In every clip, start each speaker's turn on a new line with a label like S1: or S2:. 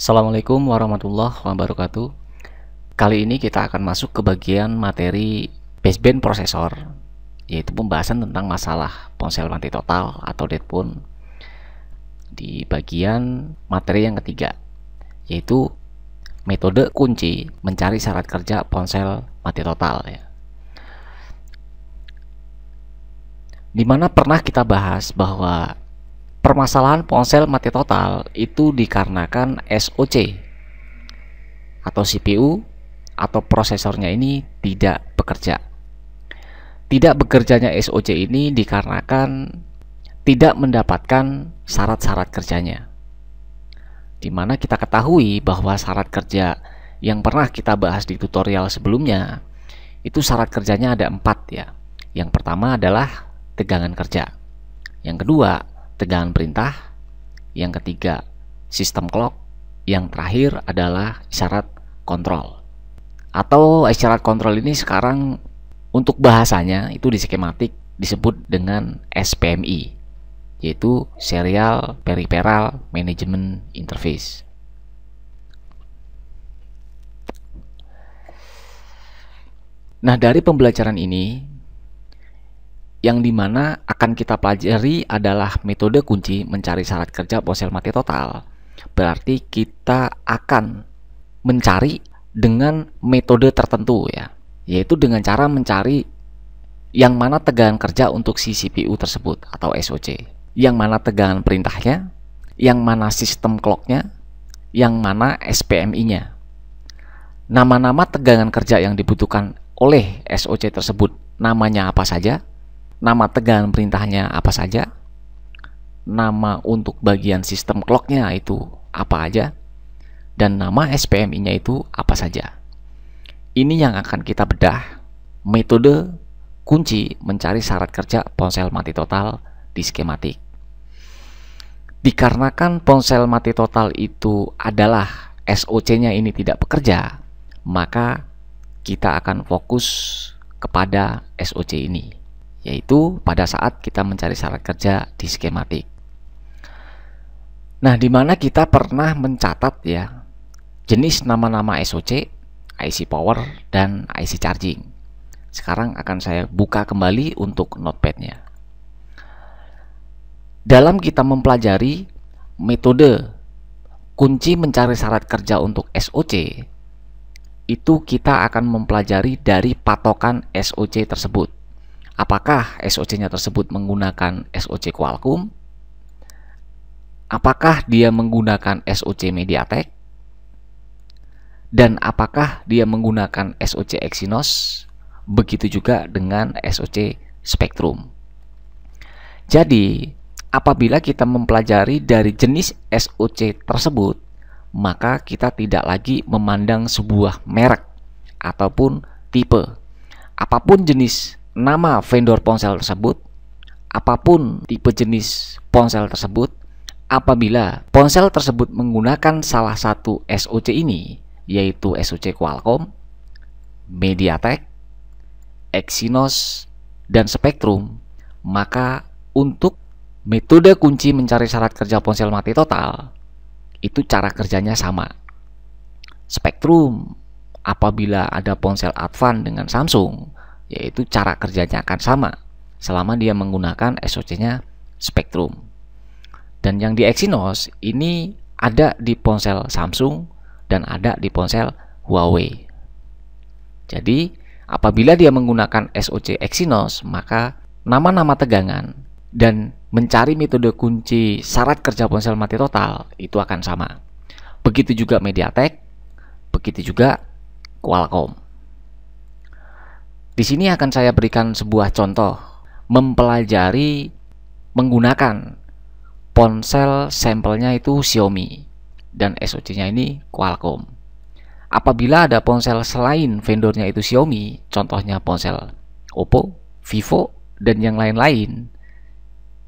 S1: Assalamualaikum warahmatullahi wabarakatuh. Kali ini kita akan masuk ke bagian materi baseband prosesor, yaitu pembahasan tentang masalah ponsel mati total atau phone Di bagian materi yang ketiga, yaitu metode kunci mencari syarat kerja ponsel mati total ya. Dimana pernah kita bahas bahwa Permasalahan ponsel mati total itu dikarenakan SoC atau CPU atau prosesornya ini tidak bekerja. Tidak bekerjanya SoC ini dikarenakan tidak mendapatkan syarat-syarat kerjanya. Di mana kita ketahui bahwa syarat kerja yang pernah kita bahas di tutorial sebelumnya itu syarat kerjanya ada empat ya. Yang pertama adalah tegangan kerja. Yang kedua tegangan perintah. Yang ketiga, sistem clock. Yang terakhir adalah isyarat kontrol. Atau isyarat kontrol ini sekarang untuk bahasanya itu di skematik disebut dengan SPMI, yaitu Serial Peripheral Management Interface. Nah, dari pembelajaran ini yang dimana akan kita pelajari adalah metode kunci mencari syarat kerja ponsel mati total. Berarti kita akan mencari dengan metode tertentu ya, yaitu dengan cara mencari yang mana tegangan kerja untuk si CPU tersebut atau SOC, yang mana tegangan perintahnya, yang mana sistem clocknya, yang mana SPMI-nya. Nama-nama tegangan kerja yang dibutuhkan oleh SOC tersebut namanya apa saja, nama tegangan perintahnya apa saja, nama untuk bagian sistem clocknya itu apa aja, dan nama SPMI-nya itu apa saja. Ini yang akan kita bedah metode kunci mencari syarat kerja ponsel mati total di skematik. Dikarenakan ponsel mati total itu adalah SOC-nya ini tidak bekerja, maka kita akan fokus kepada SOC ini yaitu pada saat kita mencari syarat kerja di skematik. Nah, di mana kita pernah mencatat ya jenis nama-nama SOC, IC power, dan IC charging. Sekarang akan saya buka kembali untuk notepadnya. Dalam kita mempelajari metode kunci mencari syarat kerja untuk SOC, itu kita akan mempelajari dari patokan SOC tersebut. Apakah SOC-nya tersebut menggunakan SOC Qualcomm? Apakah dia menggunakan SOC MediaTek? Dan apakah dia menggunakan SOC Exynos? Begitu juga dengan SOC Spectrum. Jadi, apabila kita mempelajari dari jenis SOC tersebut, maka kita tidak lagi memandang sebuah merek ataupun tipe. Apapun jenis nama vendor ponsel tersebut, apapun tipe jenis ponsel tersebut, apabila ponsel tersebut menggunakan salah satu SoC ini, yaitu SoC Qualcomm, MediaTek, Exynos, dan Spectrum, maka untuk metode kunci mencari syarat kerja ponsel mati total, itu cara kerjanya sama. Spectrum apabila ada ponsel Advan dengan Samsung, yaitu cara kerjanya akan sama selama dia menggunakan SOC-nya Spectrum. Dan yang di Exynos ini ada di ponsel Samsung dan ada di ponsel Huawei. Jadi, apabila dia menggunakan SOC Exynos, maka nama-nama tegangan dan mencari metode kunci syarat kerja ponsel mati total itu akan sama. Begitu juga Mediatek, begitu juga Qualcomm. Di sini akan saya berikan sebuah contoh mempelajari menggunakan ponsel sampelnya itu Xiaomi dan SoC-nya ini Qualcomm. Apabila ada ponsel selain vendornya itu Xiaomi, contohnya ponsel Oppo, Vivo, dan yang lain-lain,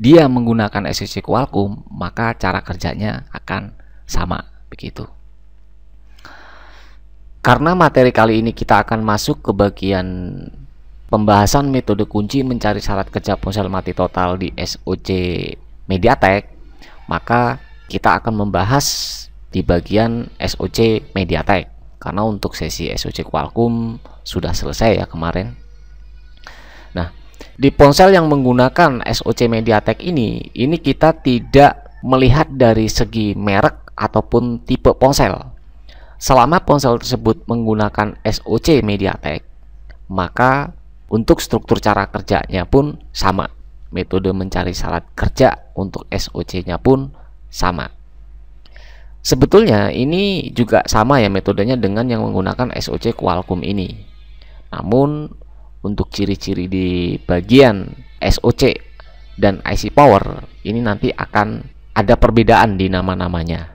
S1: dia menggunakan SoC Qualcomm, maka cara kerjanya akan sama begitu. Karena materi kali ini kita akan masuk ke bagian pembahasan metode kunci mencari syarat kerja ponsel mati total di SOC Mediatek, maka kita akan membahas di bagian SOC Mediatek karena untuk sesi SOC Qualcomm sudah selesai ya kemarin. Nah, di ponsel yang menggunakan SOC Mediatek ini, ini kita tidak melihat dari segi merek ataupun tipe ponsel. Selama ponsel tersebut menggunakan SOC Mediatek, maka untuk struktur cara kerjanya pun sama. Metode mencari syarat kerja untuk SOC-nya pun sama. Sebetulnya ini juga sama ya metodenya dengan yang menggunakan SOC Qualcomm ini. Namun untuk ciri-ciri di bagian SOC dan IC power ini nanti akan ada perbedaan di nama-namanya.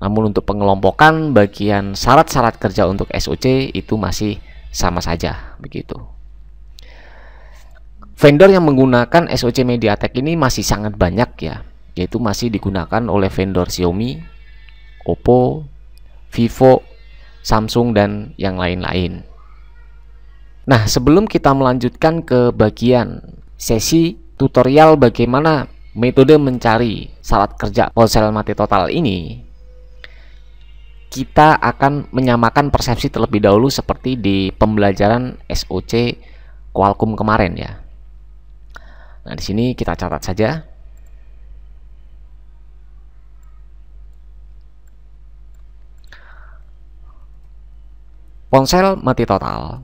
S1: Namun untuk pengelompokan bagian syarat-syarat kerja untuk SOC itu masih sama saja begitu. Vendor yang menggunakan SoC MediaTek ini masih sangat banyak ya, yaitu masih digunakan oleh vendor Xiaomi, Oppo, Vivo, Samsung dan yang lain-lain. Nah, sebelum kita melanjutkan ke bagian sesi tutorial bagaimana metode mencari salat kerja ponsel mati total ini, kita akan menyamakan persepsi terlebih dahulu seperti di pembelajaran SOC Qualcomm kemarin ya. Nah, di sini kita catat saja. Ponsel mati total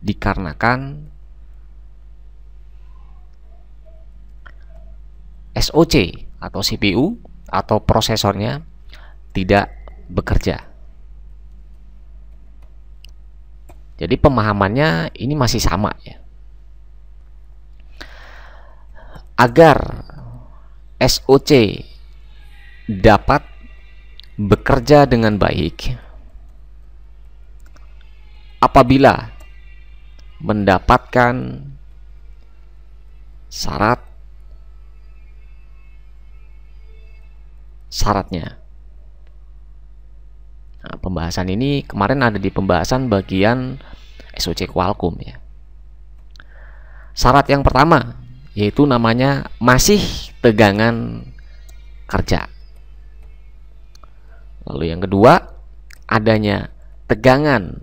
S1: dikarenakan SOC atau CPU atau prosesornya tidak bekerja. Jadi pemahamannya ini masih sama ya. Agar SOC dapat bekerja dengan baik apabila mendapatkan syarat syaratnya. Nah, pembahasan ini kemarin ada di pembahasan bagian SOC Qualcomm ya. Syarat yang pertama yaitu namanya masih tegangan kerja. Lalu yang kedua adanya tegangan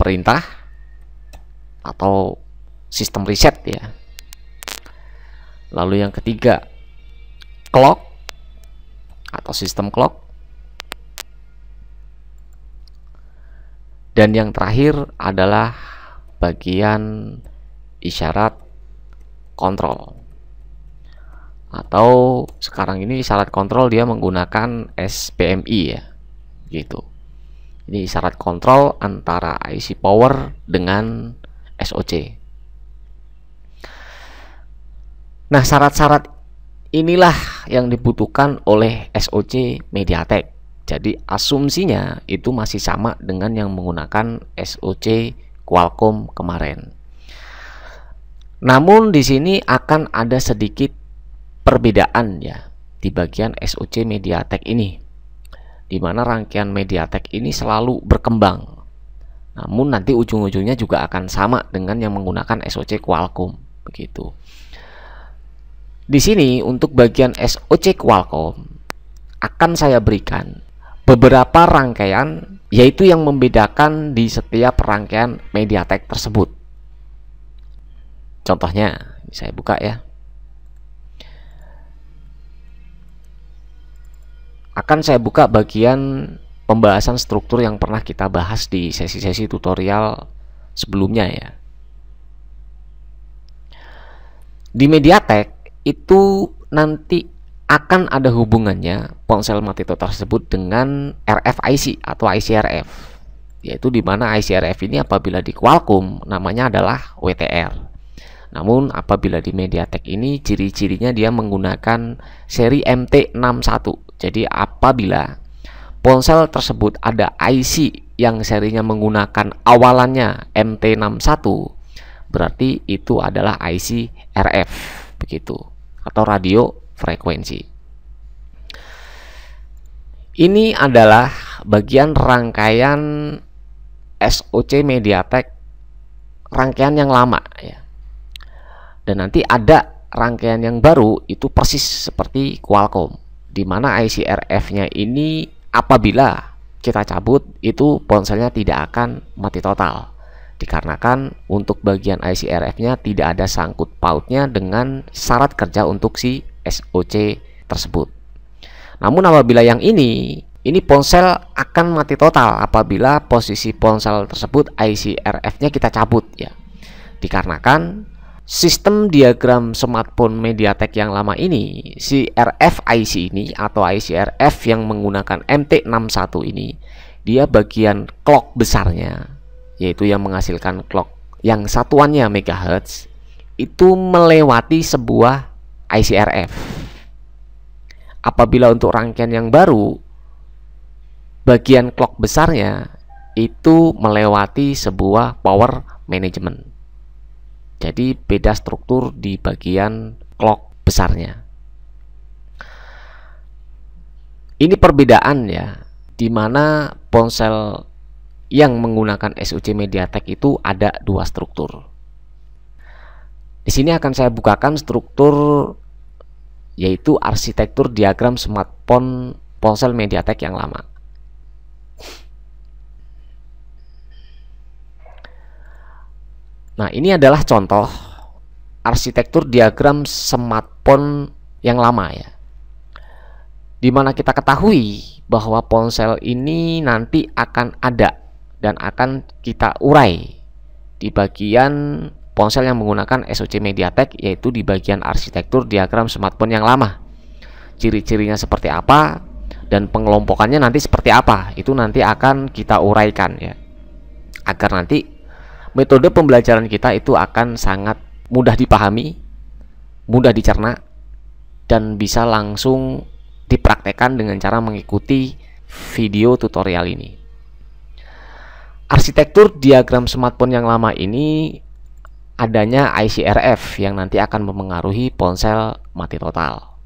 S1: perintah atau sistem reset ya. Lalu yang ketiga clock atau sistem clock. Dan yang terakhir adalah bagian isyarat kontrol. Atau sekarang ini isyarat kontrol dia menggunakan SPMI ya. Gitu. Ini isyarat kontrol antara IC power dengan SOC. Nah, syarat-syarat Inilah yang dibutuhkan oleh SOC Mediatek. Jadi asumsinya itu masih sama dengan yang menggunakan SOC Qualcomm kemarin. Namun di sini akan ada sedikit perbedaan ya di bagian SOC Mediatek ini. Di mana rangkaian Mediatek ini selalu berkembang. Namun nanti ujung-ujungnya juga akan sama dengan yang menggunakan SOC Qualcomm begitu. Di sini untuk bagian SOC Qualcomm akan saya berikan beberapa rangkaian yaitu yang membedakan di setiap rangkaian MediaTek tersebut. Contohnya, saya buka ya. Akan saya buka bagian pembahasan struktur yang pernah kita bahas di sesi-sesi tutorial sebelumnya ya. Di MediaTek itu nanti akan ada hubungannya ponsel mati total tersebut dengan RFIC atau ICRF yaitu di mana ICRF ini apabila di Qualcomm namanya adalah WTR namun apabila di MediaTek ini ciri-cirinya dia menggunakan seri MT61. Jadi apabila ponsel tersebut ada IC yang serinya menggunakan awalannya MT61, berarti itu adalah IC RF begitu atau radio frekuensi. Ini adalah bagian rangkaian SOC Mediatek rangkaian yang lama ya. Dan nanti ada rangkaian yang baru itu persis seperti Qualcomm di mana IC rf nya ini apabila kita cabut itu ponselnya tidak akan mati total dikarenakan untuk bagian ICRF-nya tidak ada sangkut pautnya dengan syarat kerja untuk si SOC tersebut. Namun apabila yang ini, ini ponsel akan mati total apabila posisi ponsel tersebut ICRF-nya kita cabut ya. Dikarenakan sistem diagram smartphone MediaTek yang lama ini, si RF IC ini atau ICRF yang menggunakan MT61 ini, dia bagian clock besarnya yaitu yang menghasilkan clock yang satuannya megahertz itu melewati sebuah ICRF. Apabila untuk rangkaian yang baru bagian clock besarnya itu melewati sebuah power management. Jadi beda struktur di bagian clock besarnya. Ini perbedaan ya, di mana ponsel yang menggunakan SUC MediaTek itu ada dua struktur. Di sini akan saya bukakan struktur yaitu arsitektur diagram smartphone ponsel MediaTek yang lama. Nah, ini adalah contoh arsitektur diagram smartphone yang lama ya. Dimana kita ketahui bahwa ponsel ini nanti akan ada dan akan kita urai di bagian ponsel yang menggunakan SoC MediaTek yaitu di bagian arsitektur diagram smartphone yang lama. Ciri-cirinya seperti apa dan pengelompokannya nanti seperti apa itu nanti akan kita uraikan ya. Agar nanti metode pembelajaran kita itu akan sangat mudah dipahami, mudah dicerna dan bisa langsung dipraktekkan dengan cara mengikuti video tutorial ini. Arsitektur diagram smartphone yang lama ini adanya ICRF yang nanti akan memengaruhi ponsel mati total.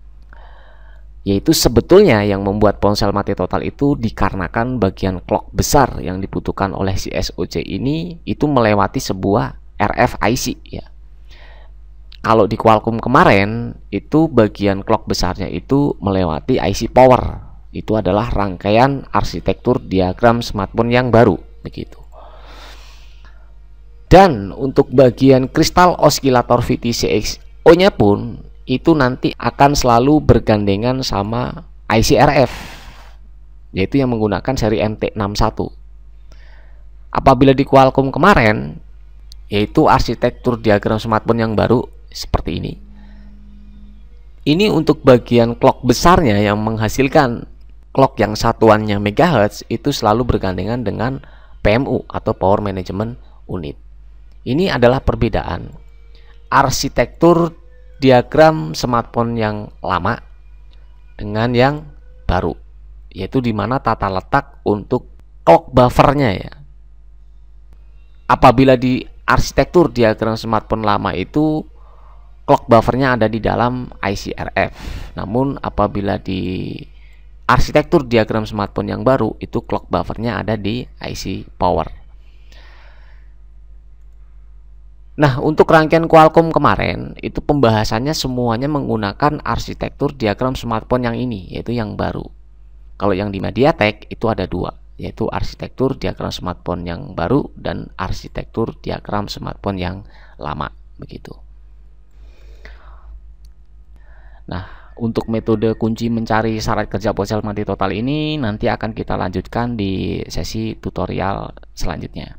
S1: Yaitu sebetulnya yang membuat ponsel mati total itu dikarenakan bagian clock besar yang dibutuhkan oleh si SOC ini itu melewati sebuah RFIC ya. Kalau di Qualcomm kemarin itu bagian clock besarnya itu melewati IC power. Itu adalah rangkaian arsitektur diagram smartphone yang baru begitu dan untuk bagian kristal oscillator vtcxo nya pun itu nanti akan selalu bergandengan sama ICRF yaitu yang menggunakan seri MT61 apabila di Qualcomm kemarin yaitu arsitektur diagram smartphone yang baru seperti ini ini untuk bagian clock besarnya yang menghasilkan clock yang satuannya megahertz itu selalu bergandengan dengan PMU atau power management unit ini adalah perbedaan arsitektur diagram smartphone yang lama dengan yang baru, yaitu di mana tata letak untuk clock buffernya ya. Apabila di arsitektur diagram smartphone lama itu clock buffernya ada di dalam ICRF. Namun apabila di arsitektur diagram smartphone yang baru itu clock buffernya ada di IC power. Nah, untuk rangkaian Qualcomm kemarin itu pembahasannya semuanya menggunakan arsitektur diagram smartphone yang ini, yaitu yang baru. Kalau yang di MediaTek itu ada dua, yaitu arsitektur diagram smartphone yang baru dan arsitektur diagram smartphone yang lama, begitu. Nah, untuk metode kunci mencari syarat kerja ponsel mati total ini nanti akan kita lanjutkan di sesi tutorial selanjutnya.